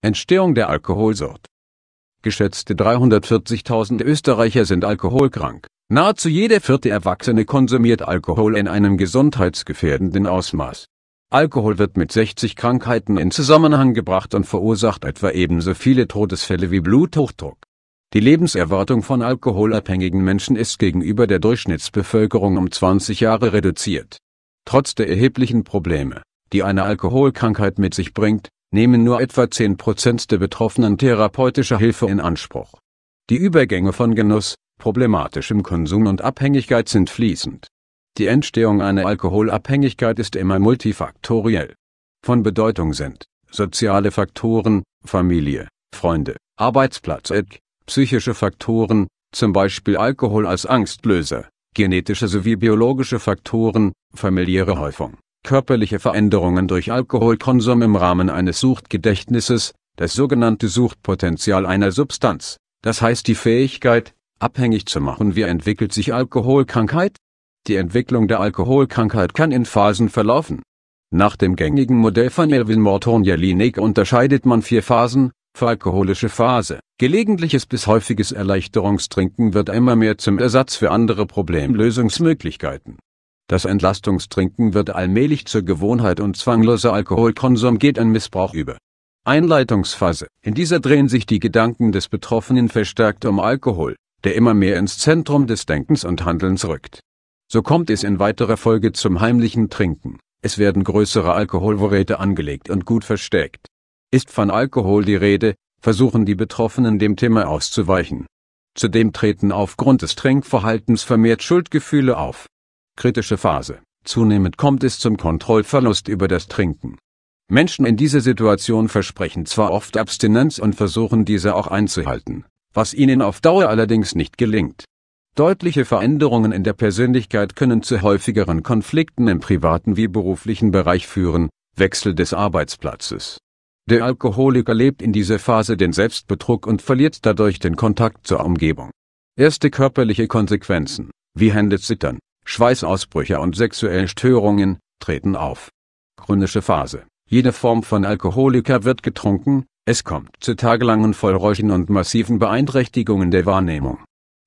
Entstehung der Alkoholsucht. Geschätzte 340.000 Österreicher sind alkoholkrank. Nahezu jeder vierte Erwachsene konsumiert Alkohol in einem gesundheitsgefährdenden Ausmaß. Alkohol wird mit 60 Krankheiten in Zusammenhang gebracht und verursacht etwa ebenso viele Todesfälle wie Bluthochdruck. Die Lebenserwartung von alkoholabhängigen Menschen ist gegenüber der Durchschnittsbevölkerung um 20 Jahre reduziert. Trotz der erheblichen Probleme, die eine Alkoholkrankheit mit sich bringt, nehmen nur etwa 10 der Betroffenen therapeutische Hilfe in Anspruch. Die Übergänge von Genuss, problematischem Konsum und Abhängigkeit sind fließend. Die Entstehung einer Alkoholabhängigkeit ist immer multifaktoriell. Von Bedeutung sind soziale Faktoren, Familie, Freunde, Arbeitsplatz, psychische Faktoren, zum Beispiel Alkohol als Angstlöser, genetische sowie biologische Faktoren, familiäre Häufung, Körperliche Veränderungen durch Alkoholkonsum im Rahmen eines Suchtgedächtnisses, das sogenannte Suchtpotenzial einer Substanz, das heißt die Fähigkeit, abhängig zu machen. Wie entwickelt sich Alkoholkrankheit? Die Entwicklung der Alkoholkrankheit kann in Phasen verlaufen. Nach dem gängigen Modell von Elvin Morton Jelinek unterscheidet man vier Phasen, für alkoholische Phase. Gelegentliches bis häufiges Erleichterungstrinken wird immer mehr zum Ersatz für andere Problemlösungsmöglichkeiten. Das Entlastungstrinken wird allmählich zur Gewohnheit und zwangloser Alkoholkonsum geht in Missbrauch über. Einleitungsphase. In dieser drehen sich die Gedanken des Betroffenen verstärkt um Alkohol, der immer mehr ins Zentrum des Denkens und Handelns rückt. So kommt es in weiterer Folge zum heimlichen Trinken. Es werden größere Alkoholvorräte angelegt und gut versteckt. Ist von Alkohol die Rede, versuchen die Betroffenen dem Thema auszuweichen. Zudem treten aufgrund des Trinkverhaltens vermehrt Schuldgefühle auf kritische Phase. Zunehmend kommt es zum Kontrollverlust über das Trinken. Menschen in dieser Situation versprechen zwar oft Abstinenz und versuchen diese auch einzuhalten, was ihnen auf Dauer allerdings nicht gelingt. Deutliche Veränderungen in der Persönlichkeit können zu häufigeren Konflikten im privaten wie beruflichen Bereich führen, Wechsel des Arbeitsplatzes. Der Alkoholiker lebt in dieser Phase den Selbstbetrug und verliert dadurch den Kontakt zur Umgebung. Erste körperliche Konsequenzen, wie Hände zittern, Schweißausbrüche und sexuelle Störungen treten auf. Chronische Phase. Jede Form von Alkoholiker wird getrunken, es kommt zu tagelangen Vollräuchen und massiven Beeinträchtigungen der Wahrnehmung.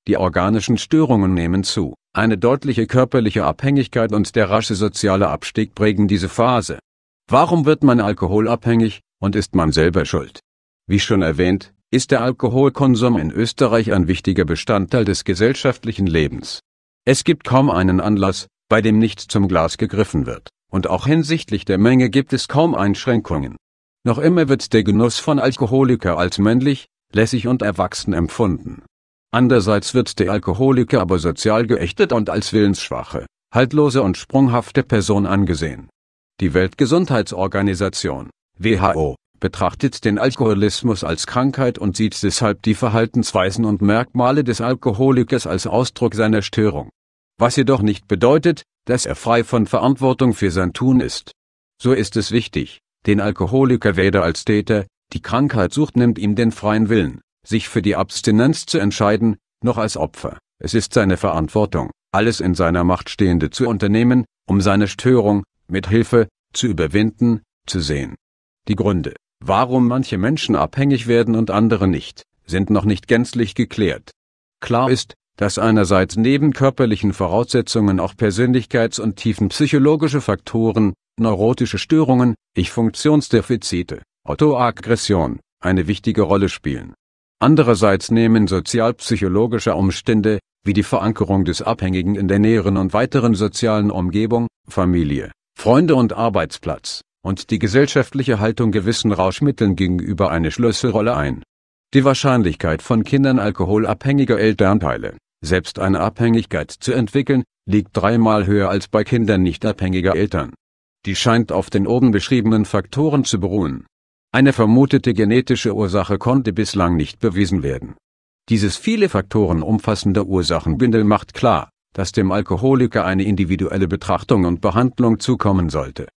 Die organischen Störungen nehmen zu, eine deutliche körperliche Abhängigkeit und der rasche soziale Abstieg prägen diese Phase. Warum wird man alkoholabhängig und ist man selber schuld? Wie schon erwähnt, ist der Alkoholkonsum in Österreich ein wichtiger Bestandteil des gesellschaftlichen Lebens. Es gibt kaum einen Anlass, bei dem nicht zum Glas gegriffen wird, und auch hinsichtlich der Menge gibt es kaum Einschränkungen. Noch immer wird der Genuss von Alkoholiker als männlich, lässig und erwachsen empfunden. Andererseits wird der Alkoholiker aber sozial geächtet und als willensschwache, haltlose und sprunghafte Person angesehen. Die Weltgesundheitsorganisation, WHO, betrachtet den Alkoholismus als Krankheit und sieht deshalb die Verhaltensweisen und Merkmale des Alkoholikers als Ausdruck seiner Störung. Was jedoch nicht bedeutet, dass er frei von Verantwortung für sein Tun ist. So ist es wichtig, den Alkoholiker weder als Täter, die Krankheit sucht nimmt ihm den freien Willen, sich für die Abstinenz zu entscheiden, noch als Opfer. Es ist seine Verantwortung, alles in seiner Macht Stehende zu unternehmen, um seine Störung, mit Hilfe, zu überwinden, zu sehen. Die Gründe, Warum manche Menschen abhängig werden und andere nicht, sind noch nicht gänzlich geklärt. Klar ist, dass einerseits neben körperlichen Voraussetzungen auch Persönlichkeits- und tiefenpsychologische Faktoren, neurotische Störungen, Ich-Funktionsdefizite, Autoaggression, eine wichtige Rolle spielen. Andererseits nehmen sozialpsychologische Umstände, wie die Verankerung des Abhängigen in der näheren und weiteren sozialen Umgebung, Familie, Freunde und Arbeitsplatz, und die gesellschaftliche Haltung gewissen Rauschmitteln gegenüber eine Schlüsselrolle ein. Die Wahrscheinlichkeit von Kindern alkoholabhängiger Elternteile, selbst eine Abhängigkeit zu entwickeln, liegt dreimal höher als bei Kindern nicht abhängiger Eltern. Die scheint auf den oben beschriebenen Faktoren zu beruhen. Eine vermutete genetische Ursache konnte bislang nicht bewiesen werden. Dieses viele Faktoren umfassende Ursachenbindel macht klar, dass dem Alkoholiker eine individuelle Betrachtung und Behandlung zukommen sollte